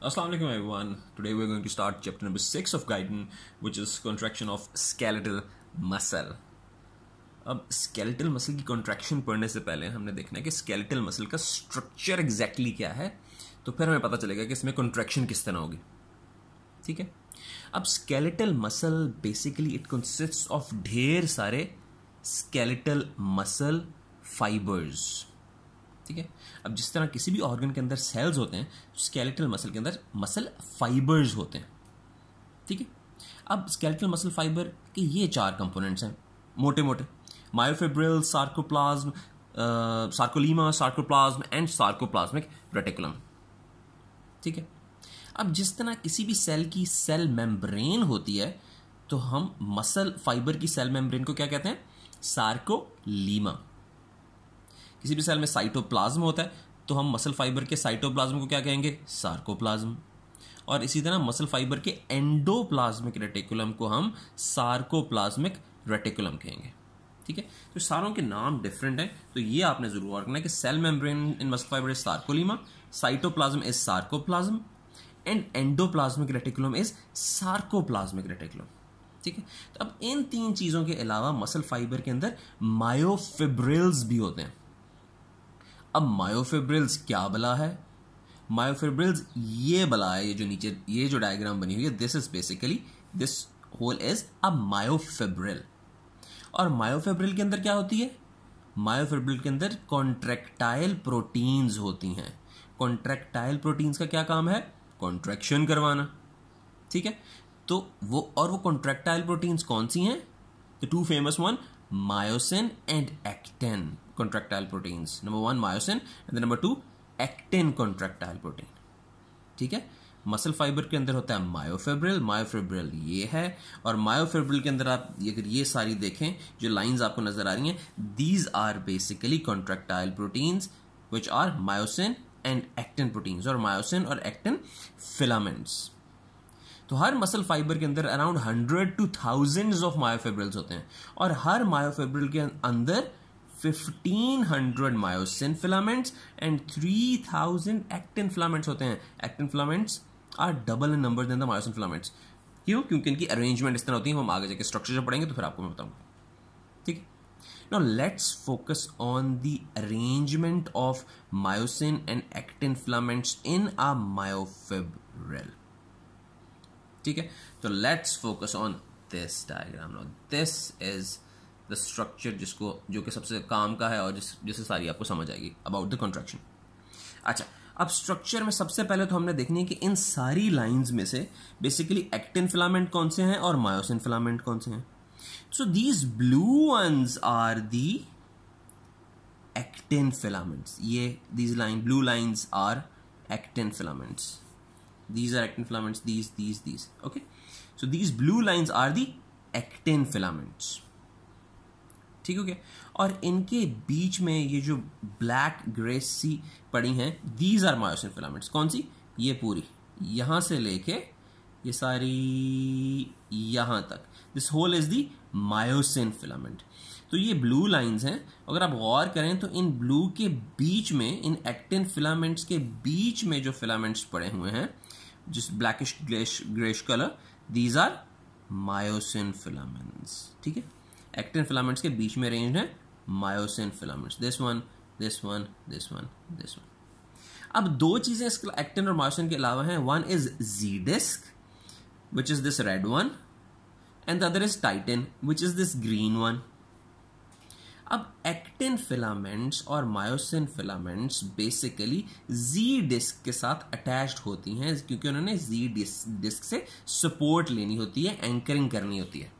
Assalamu alaikum everyone. Today we're going to start chapter number 6 of Gaiden which is contraction of skeletal muscle. अब skeletal muscle की contraction पढ़ने से पहले हमने देखना है कि skeletal muscle का structure exactly क्या है तो फिर हमें पता चलेगा कि इसमें contraction किस तरह होगी ठीक है अब skeletal muscle basically it consists of ढेर सारे skeletal muscle fibers ठीक है अब जिस तरह किसी भी ऑर्गन के अंदर सेल्स होते हैं स्केलेटल मसल के अंदर मसल फाइबर्स होते हैं ठीक है अब स्केलेटल मसल फाइबर के ये चार कंपोनेंट्स हैं मोटे मोटे myofibril sarcoplasm sarcolemma sarcoplasm and sarcoplasmic reticulum ठीक है अब जिस तरह किसी भी सेल की सेल मेम्ब्रेन होती है तो हम मसल फाइबर की सेल मेम्ब्रेन को क्या कहते हैं सार्कोलीमा किसी भी सेल में साइटोप्लाज्म होता है तो हम मसल फाइबर के साइटोप्लाज्म को क्या कहेंगे सार्कोप्लाज्म और इसी तरह मसल फाइबर के एंडोप्लाज्मिक रेटिकुलम को हम सार्कोप्लाज्मिक रेटिकुलम कहेंगे ठीक है तो सारों के नाम डिफरेंट हैं तो ये आपने जरूर और करना है कि cell membrane in muscle fibre is sarcolemma cytoplasm is sarcoplasm and endoplasmic reticulum is sarcoplasmic reticulum ठीक है तो अब इन तीन चीज़ों के अलावा मसल फाइबर के अंदर मायोफिब्रिल्स भी होते हैं अब मायोफेब्रिल्स क्या बला है मायोफेब्रिल्स ये बला है ये जो नीचे ये जो डायग्राम बनी हुई है this is basically this whole is a myofibril और मायोफेब्रिल के अंदर क्या होती है मायोफेब्रिल के अंदर कॉन्ट्रेक्टाइल प्रोटीन्स होती हैं कॉन्ट्रेक्टाइल प्रोटीन्स का क्या काम है कॉन्ट्रेक्शन करवाना ठीक है तो वो और वो कॉन्ट्रेक्टाइल प्रोटीन्स कौन सी हैं the two famous one myosin and actin contractile proteins number 1 myosin and the number 2 actin contractile protein theek hai muscle fibre के अंदर होता है मायोफेब्रिल मायोफेब्रिल ये है और मायोफेब्रिल के अंदर आप अगर ये सारी देखें जो लाइंस आपको नजर आ रही हैं these are basically contractile proteins which are myosin and actin proteins और मायोसिन और एक्टिन फिलामेंट्स तो हर मसल फाइबर के अंदर around hundred to thousands of myofibrils होते हैं और हर मायोफेब्रिल के अंदर 1500 myosin filaments and 3000 actin filaments होते हैं actin filaments are double in number than the myosin filaments क्यों क्योंकि इनकी अरेंजमेंट इस तरह होती है हम आगे जाके स्ट्रक्चर जब पढ़ेंगे तो फिर आपको मैं बताऊंगा ठीक है now let's focus on the arrangement of myosin and actin filaments in a myofibril ठीक है तो let's focus on this diagram now this is the structure जिसको जो कि सबसे काम का है और जिस जिससे सारी आपको समझ आएगी अबाउट द कंट्रैक्शन अच्छा अब स्ट्रक्चर में सबसे पहले तो हमने देखनी है कि इन सारी लाइंस में से बेसिकली एक्टिन फिलामेंट कौन से हैं और मायोसिन फिलामेंट कौन से हैं so these blue ones are the actin filaments ये these line blue lines are actin filaments these are actin filaments these these these okay so these blue lines are the actin filaments ठीक हो गया और इनके बीच में ये जो black grey सी पड़ी हैं दीज आर मायोसिन फिलामेंट्स कौन सी ये पूरी यहां से लेके ये सारी यहां तक this whole is the myosin filament तो ये ब्लू लाइंस हैं अगर आप गौर करें तो इन ब्लू के बीच में इन एक्टिन फिलामेंट्स के बीच में जो फिलामेंट्स पड़े हुए हैं जिस blackish greyish greyish colour these are myosin filaments ठीक है एक्टिन फिलामेंट्स के बीच में अरेंज है myosin filaments this one this one this one this one अब दो चीज़ें एक्टिन और मायोसिन के अलावा हैं one is G disc which is this red one and the other is titin which is this green one अब actin filaments और myosin filaments basically G disc के साथ अटैच्ड होती हैं क्योंकि उन्होंने जी डिस्क से सपोर्ट लेनी होती है एंकरिंग करनी होती है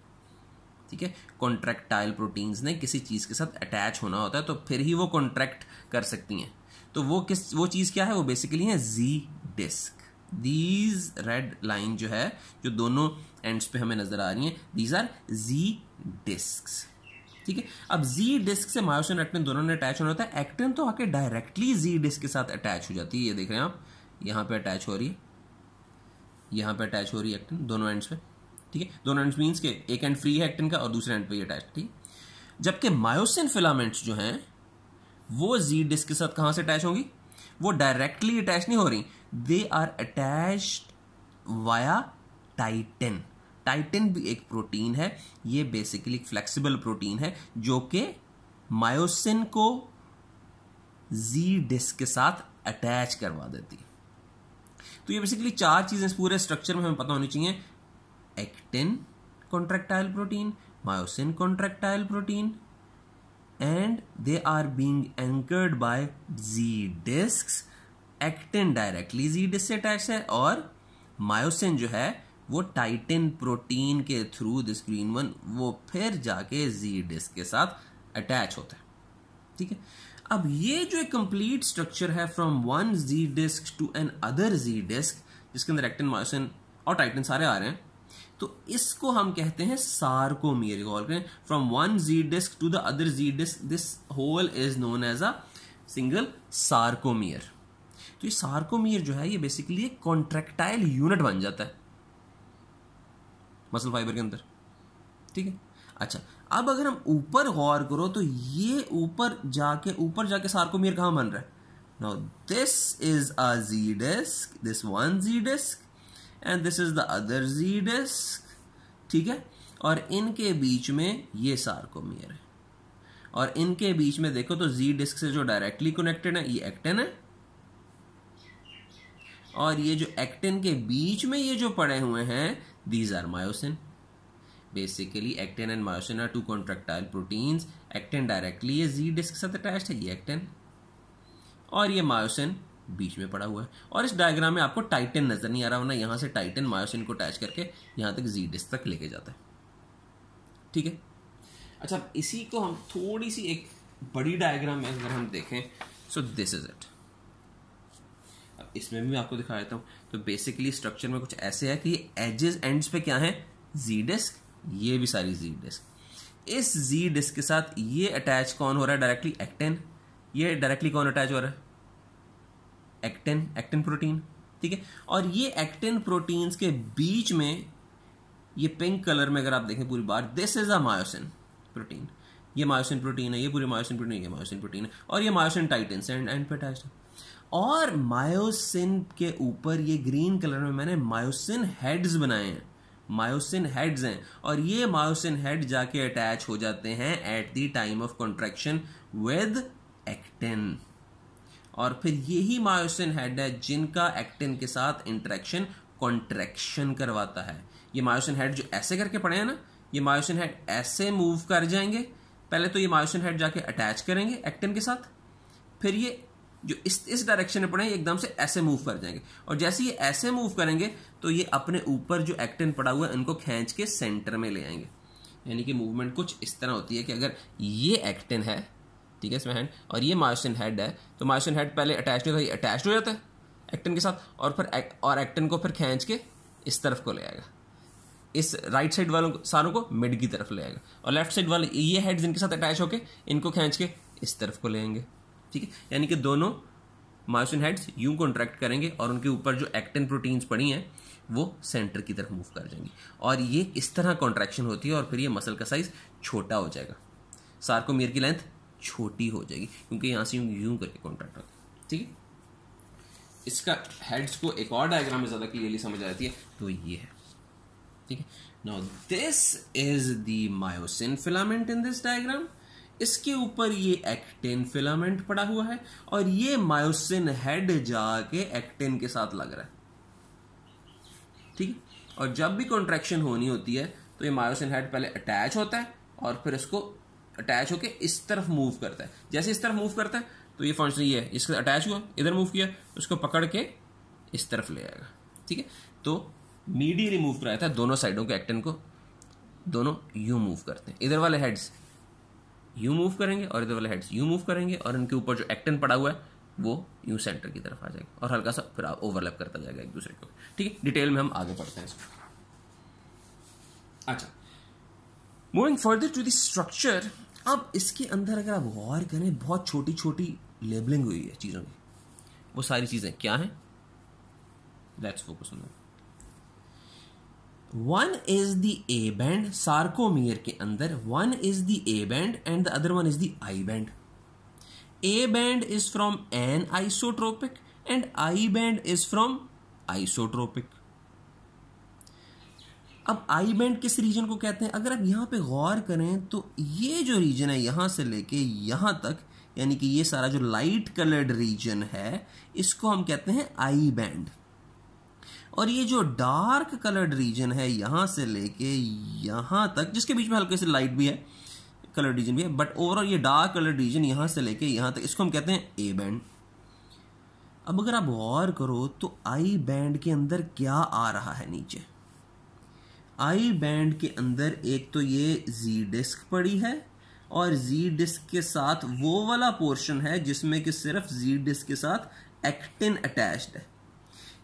ठीक है कॉन्ट्रैक्टाइल प्रोटीन्स ने किसी चीज़ के साथ अटैच होना होता है तो फिर ही वो कॉन्ट्रैक्ट कर सकती हैं तो वो किस वो चीज़ क्या है वो बेसिकली है G disc these red line जो है जो दोनों एंड्स पे हमें नज़र आ रही हैं दीज आर जी डिस्क ठीक है अब जी डिस्क से मायोसिन एक्टिन दोनों ने अटैच होना होता है एक्टिन तो आके डायरेक्टली जी डिस्क के साथ अटैच हो जाती है ये देख रहे हैं आप यहाँ पे अटैच हो रही है यहाँ पे अटैच हो रही है एक्टिन दोनों एंड्स पे ठीक है दोनों एंड मीन्स के एक एंड फ्री है एक्टिन का और दूसरे एंड पे ये अटैच ठीक जबकि मायोसिन फिलामेंट्स जो हैं वो जी डिस्क के साथ कहाँ से अटैच होंगी वो डायरेक्टली अटैच नहीं हो रही they are attach via titin titin भी एक प्रोटीन है ये बेसिकली फ्लेक्सिबल प्रोटीन है जो कि मायोसिन को जी डिस्क के साथ अटैच करवा देती है तो ये बेसिकली चार चीज़ें पूरे स्ट्रक्चर में हमें पता होनी चाहिए actin contractile protein myosin contractile protein and they are being anchored by G disc actin directly G disc से अटैच है और मायोसिन जो है वो टाइटिन प्रोटीन के थ्रू दिस ग्रीन वन वो फिर जाके जी डिस्क के साथ अटैच होता है ठीक है अब ये जो एक कंप्लीट स्ट्रक्चर है from one G disc to an other G disc जिसके अंदर एक्टिन मायोसिन और टाइटिन सारे आ रहे हैं तो इसको हम कहते हैं सार्कोमियर रिकॉल करें from one G disc to the other G disc this whole is known as a single sarcomere तो ये सार्कोमियर जो है ये बेसिकली एक कॉन्ट्रेक्टाइल यूनिट बन जाता है मसल फाइबर के अंदर ठीक है अच्छा अब अगर हम ऊपर गौर करो तो ये ऊपर जाके ऊपर जाके सार्कोमियर कहां बन रहा है now this is a G disc this one G disc and this is the other G disc ठीक है और इनके बीच में ये सार्कोमियर है और इनके बीच में देखो तो जी डिस्क से जो डायरेक्टली कनेक्टेड है ये एक्टेन है और ये जो एक्टेन के बीच में ये जो पड़े हुए हैं these are myosin basically actin and myosin are two contractile protein actin directly ये जी डिस्क के साथ अटैच है ये एक्टेन और ये मायोसिन बीच में पड़ा हुआ है और इस डायग्राम में आपको टाइटन नज़र नहीं आ रहा वरना यहाँ से टाइटन मायोसिन को अटैच करके यहाँ तक जी डिस्क तक लेके जाता है ठीक है अच्छा इसी को हम थोड़ी सी एक बड़ी डायग्राम में अगर हम देखें सो दिस इज इट अब इसमें भी मैं आपको दिखा देता हूँ तो बेसिकली स्ट्रक्चर में कुछ ऐसे है कि एजेस एंड्स पे क्या है जी डिस्क ये भी सारी जी डिस्क इस जी डिस्क के साथ ये अटैच कौन हो रहा है डायरेक्टली एक्टेन ये डायरेक्टली कौन अटैच हो रहा है एक्टिन एक्टिन प्रोटीन ठीक है और ये एक्टिन प्रोटीन्स के बीच में ये पिंक कलर में अगर आप देखें पूरी बार this is a myosin protein ये मायोसिन प्रोटीन है ये पूरी मायोसिन प्रोटीन ये मायोसिन प्रोटीन है और ये मायोसिन टाइटिन एंड एंड पेटाइस और मायोसिन के ऊपर ये ग्रीन कलर में मैंने मायोसिन हेड्स बनाए हैं मायोसिन हेड्स हैं और ये मायोसिन हेड जाके अटैच हो जाते हैं at the time of contraction with actin और फिर यही मायोसिन हेड है जिनका एक्टिन के साथ इंट्रैक्शन कॉन्ट्रैक्शन करवाता है ये मायोसिन हेड जो ऐसे करके पड़े हैं ना ये मायोसिन हेड ऐसे मूव कर जाएंगे पहले तो ये मायोसिन हेड जाके अटैच करेंगे एक्टिन के साथ फिर ये जो इस इस डायरेक्शन में पड़े हैं एकदम से ऐसे मूव कर जाएंगे और जैसे ये ऐसे मूव करेंगे तो ये अपने ऊपर जो एक्टिन पड़ा हुआ है इनको खींच के सेंटर में ले आएंगे यानी कि मूवमेंट कुछ इस तरह होती है कि अगर ये एक्टिन है ठीक है इसमें हैंड और ये मार्शन हेड है तो मार्शन हेड पहले अटैच नहीं होता अटैच हो जाता है एक्टन के साथ और फिर एक, और एक्टन को फिर खींच के इस तरफ को ले आएगा इस राइट साइड वालों को सारों को मिड की तरफ ले आएगा और लेफ्ट साइड वाले ये हेड जिनके साथ अटैच होके इनको खींच के इस तरफ को ले आएंगे ठीक है यानी कि दोनों मार्शन हेड्स यूं कॉन्ट्रैक्ट करेंगे और उनके ऊपर जो एक्टिन प्रोटीन्स पड़ी हैं वो सेंटर की तरफ मूव कर जाएंगी और ये इस तरह कॉन्ट्रैक्शन होती है और फिर ये मसल का साइज छोटा हो जाएगा सार्कोमियर की लेंथ छोटी हो जाएगी क्योंकि यहाँ से यूं करके कॉन्ट्रैक्ट कॉन्ट्रैक्टर ठीक है इसका हेड्स को एक और डायग्राम में ज़्यादा क्लियरली समझ आती है तो ये है ठीक है now this is the myosin filament in this diagram इसके ऊपर ये एक्टिन फिलामेंट पड़ा हुआ है और ये मायोसिन हेड जाके एक्टिन के साथ लग रहा है ठीक है और जब भी कॉन्ट्रैक्शन होनी होती है तो ये मायोसिन हेड पहले अटैच होता है और फिर इसको अटैच होकर इस तरफ मूव करता है जैसे इस तरफ मूव करता है तो ये फंक्शन ये है इसके अटैच हुआ इधर मूव किया उसको पकड़ के इस तरफ ले आएगा ठीक है तो मीडी रिमूव कराया था दोनों साइडों के एक्टन को दोनों यू मूव करते हैं इधर वाले हेड्स यू मूव करेंगे और इधर वाले हेड्स यू मूव करेंगे और इनके ऊपर जो एक्टन पड़ा हुआ है वो यू सेंटर की तरफ आ जाएगा और हल्का सा फिर ओवरलैप करता जाएगा एक दूसरे को ठीक है डिटेल में हम आगे पढ़ते हैं इसको अच्छा moving further to the structure अब इसके अंदर अगर आप गौर करें बहुत छोटी छोटी लेबलिंग हुई है चीज़ों की वो सारी चीज़ें क्या हैं let's focus on one is the A band sarcomere के अंदर one is the A band and the other one is the I band A band is from an isotropic and I band is from isotropic अब I band किस reason को कहते हैं अगर आप यहाँ पे गौर करें तो ये जो रीजन है यहाँ से लेके यहाँ तक यानी कि ये सारा जो लाइट कलर्ड रीजन है इसको हम कहते हैं आई बैंड और ये जो डार्क कलर्ड रीजन है यहाँ से लेके यहाँ तक जिसके बीच में हल्के से लाइट भी है कलर रीजन भी है बट ओवरऑल ये डार्क कलर रीजन यहाँ से लेके यहाँ तक इसको हम कहते हैं ए बैंड अब अगर आप गौर करो तो आई बैंड के अंदर क्या आ रहा है नीचे आई बैंड के अंदर एक तो ये जी डिस्क पड़ी है और जी डिस्क के साथ वो वाला पोर्शन है जिसमें कि सिर्फ जी डिस्क के साथ एक्टिन अटैच्ड है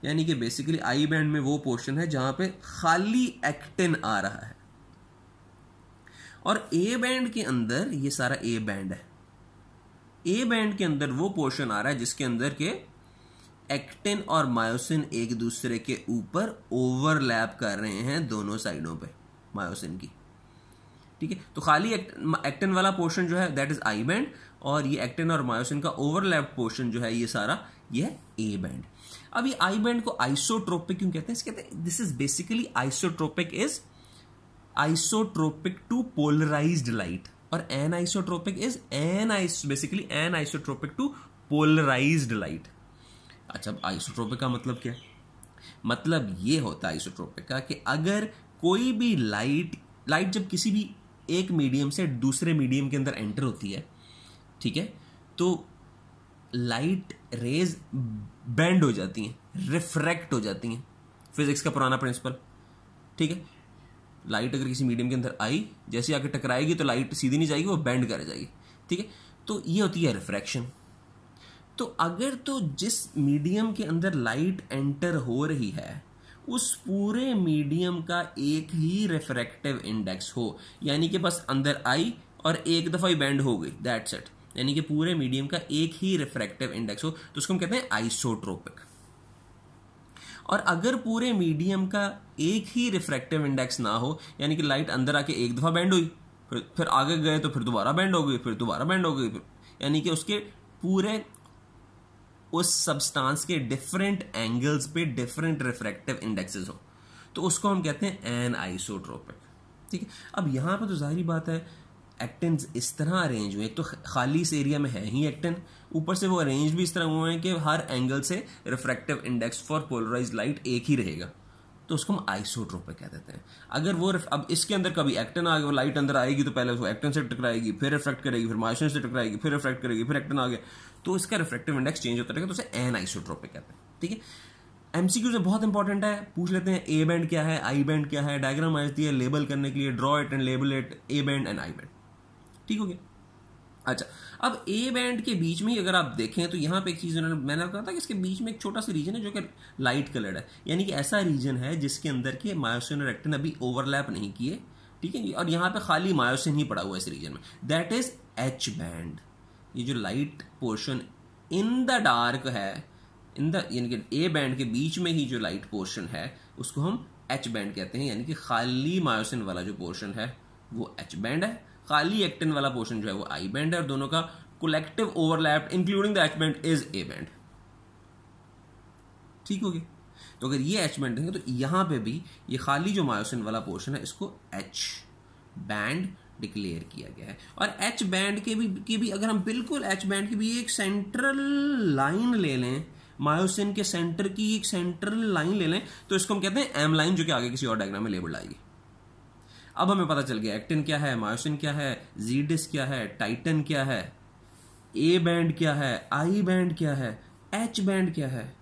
यानी कि बेसिकली आई बैंड में वो पोर्शन है जहाँ पे खाली एक्टिन आ रहा है और ए बैंड के अंदर ये सारा ए बैंड है ए बैंड के अंदर वो पोर्शन आ रहा है जिसके अंदर के एक्टिन और मायोसिन एक दूसरे के ऊपर ओवरलैप कर रहे हैं दोनों साइडों पे मायोसिन की ठीक है तो खाली एक्टिन वाला पोर्शन जो है दैट इज आई बैंड और ये एक्टिन और मायोसिन का ओवरलैप पोर्शन जो है ये सारा ये ए बैंड अब ये आई बैंड को आइसोट्रोपिक क्यों कहते हैं कहते हैं this is basically isotropic is isotropic to polarised light और an isotropic is an basically an isotropic to polarised light अच्छा आइसोट्रोपिक का मतलब क्या मतलब ये होता है आइसोट्रोपिक का कि अगर कोई भी लाइट लाइट जब किसी भी एक मीडियम से दूसरे मीडियम के अंदर एंटर होती है ठीक है तो लाइट रेज बेंड हो जाती हैं रिफ्रैक्ट हो जाती हैं फिजिक्स का पुराना प्रिंसिपल ठीक है लाइट अगर किसी मीडियम के अंदर आई जैसे आके टकराएगी तो लाइट सीधी नहीं जाएगी वो बेंड कर जाएगी ठीक है तो ये होती है रिफ्रैक्शन तो अगर तो जिस मीडियम के अंदर लाइट एंटर हो रही है उस पूरे मीडियम का एक ही रेफ्रेक्टिव इंडेक्स हो यानी कि बस अंदर आई और एक दफ़ा ही बैंड हो गई दैट्स इट यानी कि पूरे मीडियम का एक ही रिफ्रैक्टिव इंडेक्स हो तो उसको हम कहते हैं आइसोट्रोपिक और अगर पूरे मीडियम का एक ही रिफ्रैक्टिव इंडेक्स ना हो यानी कि लाइट अंदर आके एक दफ़ा बैंड हुई फिर फिर आगे गए तो फिर दोबारा बैंड हो गई फिर दोबारा बैंड हो गई फिर यानी कि उसके पूरे उस सब्सटेंस के डिफरेंट एंगल्स पे डिफरेंट रिफ्रैक्टिव इंडेक्सेस हो तो उसको हम कहते हैं एन आइसोट्रोपिक ठीक है अब यहाँ पर तो जाहिर बात है एक्टिन इस तरह अरेंज हुए एक तो खाली इस एरिया में है ही एक्टिन ऊपर से वो अरेंज भी इस तरह हुए हैं कि हर एंगल से refractive index for polarise light एक ही रहेगा तो उसको हम आइसोट्रोपिक कह देते हैं अगर वो अब इसके अंदर कभी एक्टन आ गया लाइट अंदर आएगी तो पहले उसको एक्टन से टकराएगी फिर रिफ्रैक्ट करेगी फिर मार्शन से टकराएगी फिर रिफ्रैक्ट करेगी फिर एक्टन आ गया तो इसका रिफ्लेक्टिव इंडेक्स चेंज होता रहेगा तो उसे एन आइसोट्रोपिक कहते हैं ठीक है एमसीक्यूज में बहुत इंपॉर्टेंट है पूछ लेते हैं ए बैंड क्या है आई बैंड क्या है डायग्राम आ जाती है लेबल करने के लिए draw it and label it A band and I band ठीक हो गया अच्छा अब ए बैंड के बीच में ही अगर आप देखें तो यहाँ पे एक चीज़ उन्होंने मैंने कहा था कि इसके बीच में एक छोटा सा रीजन है जो कि लाइट कलर्ड है यानी कि ऐसा रीजन है जिसके अंदर के मायोसिन और एक्टिन अभी ओवरलैप नहीं किए ठीक है और यहाँ पे खाली मायोसिन ही पड़ा हुआ है इस रीजन में दैट इज एच बैंड ये जो light portion in the dark है इन द यानी कि ए बैंड के बीच में ही जो लाइट पोर्शन है उसको हम एच बैंड कहते हैं यानी कि खाली मायोसिन वाला जो पोर्शन है वो एच बैंड है खाली एक्टिन वाला पोर्शन जो है वो आई बैंड है और दोनों का collective overlap including the H band is A band ठीक हो गया तो अगर ये एच बैंड देंगे तो यहां पे भी ये खाली जो मायोसिन वाला पोर्शन है इसको एच बैंड डिक्लेयर किया गया है और एच बैंड के भी की भी अगर हम बिल्कुल एच बैंड की भी एक सेंट्रल लाइन ले लें मायोसिन के सेंटर की एक सेंट्रल लाइन ले लें तो इसको हम कहते हैं एम लाइन जो कि आगे किसी और डायग्राम में लेबल आएगी अब हमें पता चल गया एक्टिन क्या है मायोसिन क्या है जीडिस क्या है टाइटन क्या है ए बैंड क्या है आई बैंड क्या है एच बैंड क्या है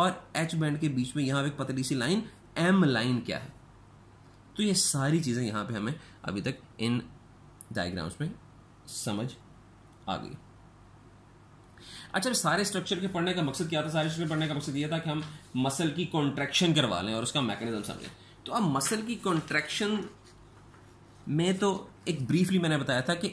और एच बैंड के बीच में यहां एक पतली सी लाइन एम लाइन क्या है तो ये सारी चीजें यहां पे हमें अभी तक इन डायग्राम्स में समझ आ गई अच्छा सारे स्ट्रक्चर के पढ़ने का मकसद क्या था सारे स्ट्रक्चर पढ़ने का मकसद यह था कि हम मसल की कॉन्ट्रैक्शन करवा लें और उसका मैकेनिज्म समझें तो अब मसल की कॉन्ट्रैक्शन में तो एक ब्रीफली मैंने बताया था कि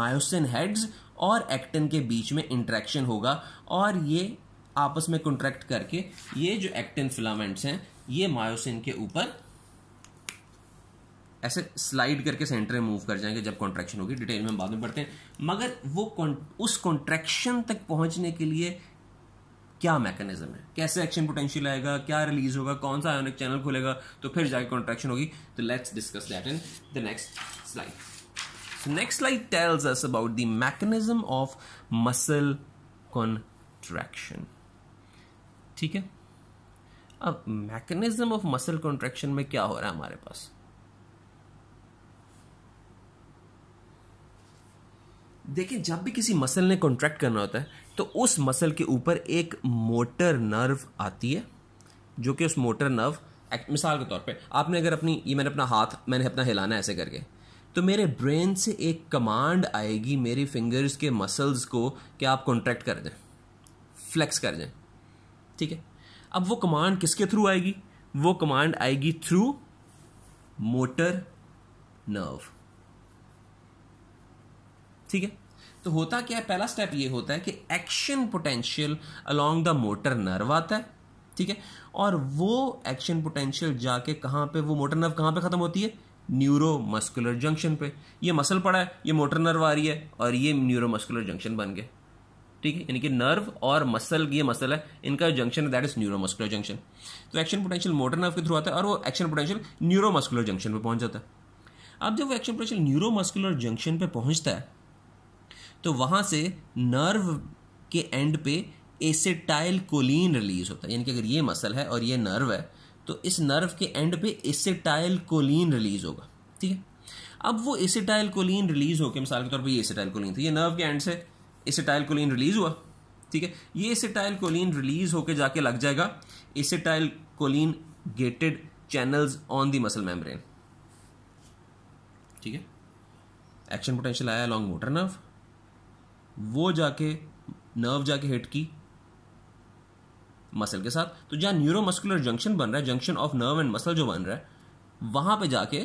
मायोसिन हेड्स और एक्टिन के बीच में इंट्रैक्शन होगा और ये आपस में कॉन्ट्रैक्ट करके ये जो एक्टिन फिलामेंट्स हैं ये मायोसिन के ऊपर ऐसे स्लाइड करके सेंटर में मूव कर जाएंगे जब कॉन्ट्रैक्शन होगी डिटेल में बाद में पढ़ते हैं मगर वो उस कॉन्ट्रैक्शन तक पहुंचने के लिए क्या मैकेनिज्म है कैसे एक्शन पोटेंशियल आएगा क्या रिलीज होगा कौन सा आयोनिक चैनल खुलेगा तो फिर जाके कॉन्ट्रैक्शन होगी तो let's discuss that in the next slide next slide tells us about the mechanism of muscle contraction ठीक है अब मैकेनिज्म ऑफ मसल कॉन्ट्रैक्शन में क्या हो रहा है हमारे पास देखिए जब भी किसी मसल ने कॉन्ट्रैक्ट करना होता है तो उस मसल के ऊपर एक मोटर नर्व आती है जो कि उस मोटर नर्व मिसाल के तौर पे आपने अगर अपनी ये मैंने अपना हाथ मैंने अपना हिलाना ऐसे करके तो मेरे ब्रेन से एक कमांड आएगी मेरी फिंगर्स के मसल्स को कि आप कॉन्ट्रैक्ट कर दें फ्लेक्स कर दें ठीक है अब वो कमांड किसके थ्रू आएगी वो कमांड आएगी थ्रू मोटर नर्व ठीक है तो होता क्या है पहला स्टेप ये होता है कि action potential along the motor nerve आता है ठीक है और वो एक्शन पोटेंशियल जाके कहाँ पे वो मोटर नर्व कहाँ पे ख़त्म होती है न्यूरो मस्कुलर जंक्शन पे ये मसल पड़ा है ये मोटर नर्व आ रही है और ये न्यूरो मस्कुलर जंक्शन बन गया ठीक है यानी कि नर्व और मसल ये मसल है इनका जंक्शन है that is neuromuscular junction तो एक्शन पोटेंशियल मोटर नर्व के थ्रू आता है और वो action potential neuromuscular junction पर पहुँच जाता है अब जब वो action potential neuromuscular junction पर पहुँचता है तो वहाँ से नर्व के एंड पे एसेटाइल कोलिन रिलीज होता है यानी कि अगर ये मसल है और ये नर्व है तो इस नर्व के एंड पे एसेटाइल कोलिन रिलीज होगा ठीक है अब वो एसेटाइल कोलिन रिलीज होकर मिसाल के तौर पर ये एसेटाइल कोलिन तो ये नर्व के एंड से एसेटाइल कोलिन रिलीज हुआ ठीक है ये एसेटाइल कोलिन रिलीज होकर जाके लग जाएगा acetylcholine gated channels on the muscle membrane ठीक है एक्शन पोटेंशियल आया अलॉन्ग मोटर नर्व वो जाके नर्व जाके हिट की मसल के साथ तो न्यूरो न्यूरोमस्कुलर जंक्शन बन रहा है junction of nerve and muscle जो बन रहा है वहां पे जाके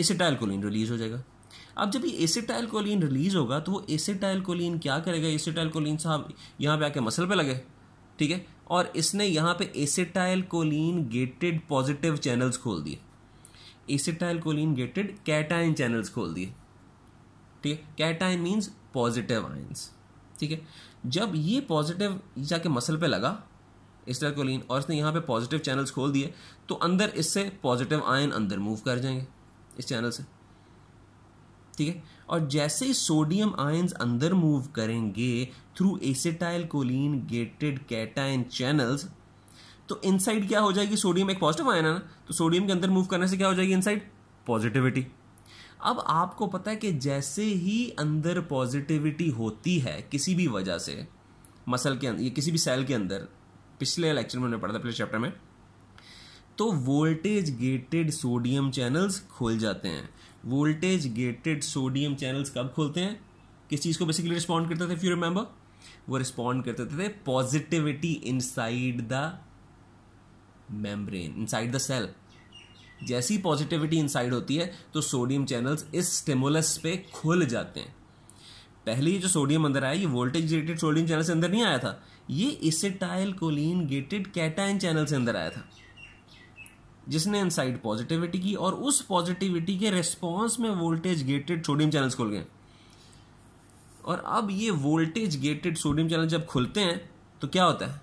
एसिटाइल कोलिन रिलीज हो जाएगा अब जब ये एसिटाइल कोलिन रिलीज होगा तो वो एसिटाइल कोलिन क्या करेगा एसिटाइल कोलिन साहब यहां पे आके मसल पे लगे ठीक है और इसने यहां पे acetylcholine gated positive channels खोल दिए acetylcholine gated cation channels खोल दिए ठीक है कैटाइन मीन्स पॉजिटिव आयन्स ठीक है जब ये पॉजिटिव जाके मसल पे लगा इस्टरकोलिन और इसने यहाँ पे पॉजिटिव चैनल्स खोल दिए तो अंदर इससे पॉजिटिव आयन अंदर मूव कर जाएंगे इस चैनल से ठीक है और जैसे ही सोडियम आयन्स अंदर मूव करेंगे through acetylcholine gated cation channels तो इनसाइड क्या हो जाएगी सोडियम एक पॉजिटिव आयन है ना तो सोडियम के अंदर मूव करने से क्या हो जाएगी इनसाइड पॉजिटिविटी अब आपको पता है कि जैसे ही अंदर पॉजिटिविटी होती है किसी भी वजह से मसल के अंदर किसी भी सेल के अंदर पिछले लेक्चर में पढ़ा था पिछले चैप्टर में तो वोल्टेज गेटेड सोडियम चैनल्स खोल जाते हैं वोल्टेज गेटेड सोडियम चैनल्स कब खोलते हैं किस चीज़ को बेसिकली रिस्पॉन्ड करते थे फ्यू रिमेंबर वो रिस्पॉन्ड करते थे positivity inside the membrane inside the cell जैसी पॉजिटिविटी इनसाइड होती है तो सोडियम चैनल्स इस स्टिमुलस पे खुल जाते हैं पहले ये जो सोडियम अंदर आया ये वोल्टेज गेटेड सोडियम चैनल से अंदर नहीं आया था ये acetylcholine gated cation channel से अंदर आया था जिसने इनसाइड पॉजिटिविटी की और उस पॉजिटिविटी के रिस्पॉन्स में वोल्टेज गेटेड सोडियम चैनल्स खुल गए और अब ये वोल्टेज गेटेड सोडियम चैनल जब खुलते हैं तो क्या होता है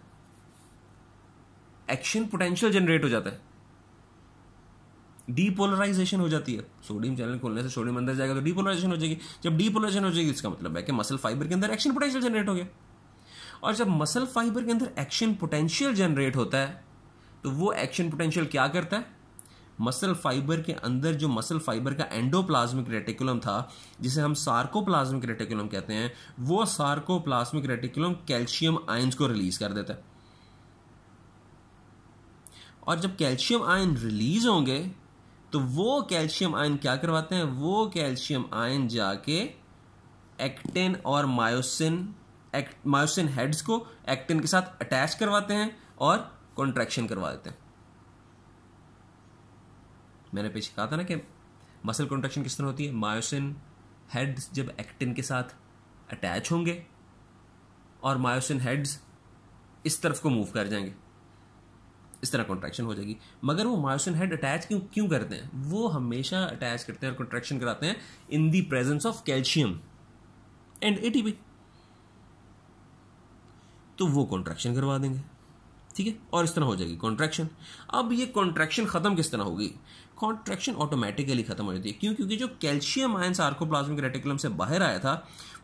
एक्शन पोटेंशियल जनरेट हो जाता है डीपोलराइजेशन हो जाती है सोडियम चैनल खोलने से सोडियम अंदर जाएगा तो डीपोलराइजेशन हो जाएगी जब डीपोलराइजेशन हो जाएगी इसका मतलब है कि मसल फाइबर के अंदर एक्शन पोटेंशियल जनरेट हो गया और जब मसल फाइबर के अंदर एक्शन पोटेंशियल जनरेट होता है तो वो एक्शन पोटेंशियल क्या करता है मसल फाइबर के अंदर जो मसल फाइबर का एंडोप्लाज्मिक रेटिकुलम था जिसे हम सार्कोप्लाज्मिक रेटिकुलम कहते हैं वो सार्कोप्लाज्मिक रेटिकुलम कैल्शियम आयंस को रिलीज कर देता है और जब कैल्शियम आयन रिलीज होंगे तो वो कैल्शियम आयन क्या करवाते हैं वो कैल्शियम आयन जाके एक्टिन और मायोसिन एक्ट मायोसिन हेड्स को एक्टिन के साथ अटैच करवाते हैं और कॉन्ट्रैक्शन करवा देते हैं मैंने पीछे कहा था ना कि मसल कॉन्ट्रैक्शन किस तरह होती है मायोसिन हेड्स जब एक्टिन के साथ अटैच होंगे और मायोसिन हेड्स इस तरफ को मूव कर जाएंगे इस तरह कॉन्ट्रैक्शन हो जाएगी मगर वो मायोसिन हेड अटैच क्यों क्यों करते हैं वो हमेशा अटैच करते हैं और कॉन्ट्रैक्शन कराते हैं in the presence of calcium and uh तो वो कॉन्ट्रैक्शन करवा देंगे ठीक है और इस तरह हो जाएगी कॉन्ट्रैक्शन अब ये कॉन्ट्रैक्शन खत्म किस तरह होगी कॉन्ट्रैक्शन ऑटोमेटिकली खत्म हो जाती है क्यों क्योंकि जो कैल्शियम आयन सार्कोप्लाज्मिक रेटिकुलम से बाहर आया था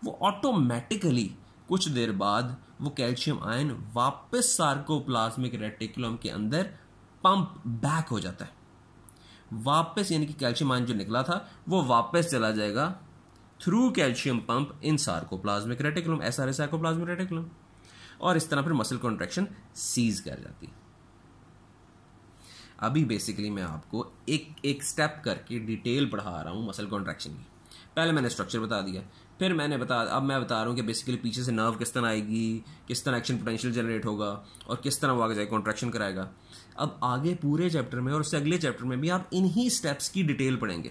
वो ऑटोमेटिकली कुछ देर बाद वो कैल्शियम आयन वापस सार्कोप्लाज्मिक रेटिकुलम के अंदर पंप बैक हो जाता है वापस यानी कि कैल्शियम आयन जो निकला था वो वापस चला जाएगा through calcium pump in sarcoplasmic reticulum S R sarcoplasmic reticulum और इस तरह फिर मसल कॉन्ट्रेक्शन सीज कर जाती है अभी बेसिकली मैं आपको एक एक स्टेप करके डिटेल पढ़ा रहा हूँ मसल कॉन्ट्रेक्शन की पहले मैंने स्ट्रक्चर बता दिया फिर मैंने बता अब मैं बता रहा हूँ कि बेसिकली पीछे से नर्व किस तरह आएगी किस तरह एक्शन पोटेंशियल जनरेट होगा और किस तरह वो आगे जाएगा कॉन्ट्रेक्शन कराएगा अब आगे पूरे चैप्टर में और उससे अगले चैप्टर में भी आप इन्हीं स्टेप्स की डिटेल पढ़ेंगे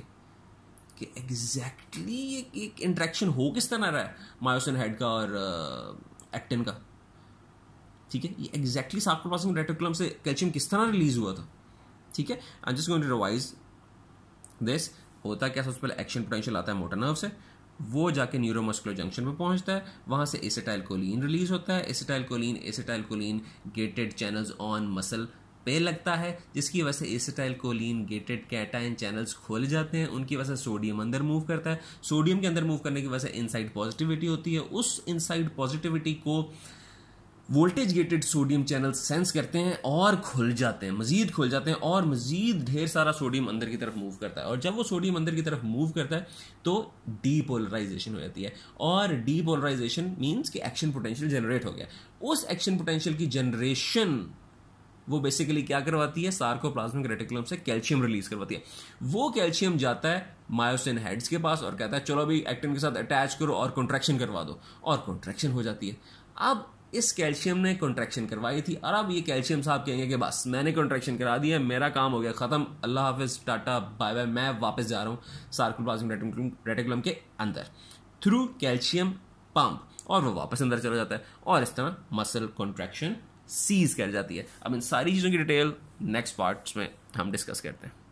कि एग्जैक्टली एक, एक इंट्रैक्शन हो किस तरह रहा है मायोसिन हेड का और एक्टिन uh, का ठीक है ये एग्जैक्टली सार्कोप्लाज्मिक रेटिकुलम से कैल्शियम किस तरह रिलीज हुआ था ठीक है I just going to revise this होता क्या सबसे पहले एक्शन पोटेंशियल आता है मोटर नर्व से वो जाके न्यूरोमस्कुलर जंक्शन पर पहुंचता है वहाँ से कोलिन रिलीज होता है acetylcholine choline gated channels on muscle पे लगता है जिसकी वजह से एसिटाइलकोलिन गेटेड कैटाइन चैनल्स खोल जाते हैं उनकी वजह से सोडियम अंदर मूव करता है सोडियम के अंदर मूव करने की वजह से इनसाइड पॉजिटिविटी होती है उस इनसाइड पॉजिटिविटी को voltage gated sodium channel sense करते हैं और खुल जाते हैं मजीद खुल जाते हैं और मजीद ढेर सारा सोडियम अंदर की तरफ मूव करता है और जब वो सोडियम अंदर की तरफ मूव करता है तो डीपोलराइजेशन हो जाती है और डीपोलराइजेशन मीन्स कि एक्शन पोटेंशियल जनरेट हो गया उस एक्शन पोटेंशियल की जनरेशन वो बेसिकली क्या करवाती है सार्कोप्लाज्मिक रेटिकुलम से कैल्शियम रिलीज करवाती है वो कैल्शियम जाता है मायोसिन हेड्स के पास और कहता है चलो अभी एक्टिन के साथ अटैच करो और कॉन्ट्रैक्शन करवा दो और कॉन्ट्रैक्शन हो जाती है अब इस कैल्शियम ने कॉन्ट्रैक्शन करवाई थी और अब ये कैल्शियम साहब कहेंगे कि बस मैंने कॉन्ट्रैक्शन करा दिया मेरा काम हो गया ख़त्म अल्लाह हाफिज़ टाटा बाय बाय मैं वापस जा रहा हूँ सार्कोप्लाज्मिक रेटिकुलम के अंदर थ्रू कैल्शियम पम्प और वो वापस अंदर चला जाता है और इस तरह मसल कॉन्ट्रैक्शन सीज कर जाती है अब इन सारी चीज़ों की डिटेल नेक्स्ट पार्ट्स में हम डिस्कस करते हैं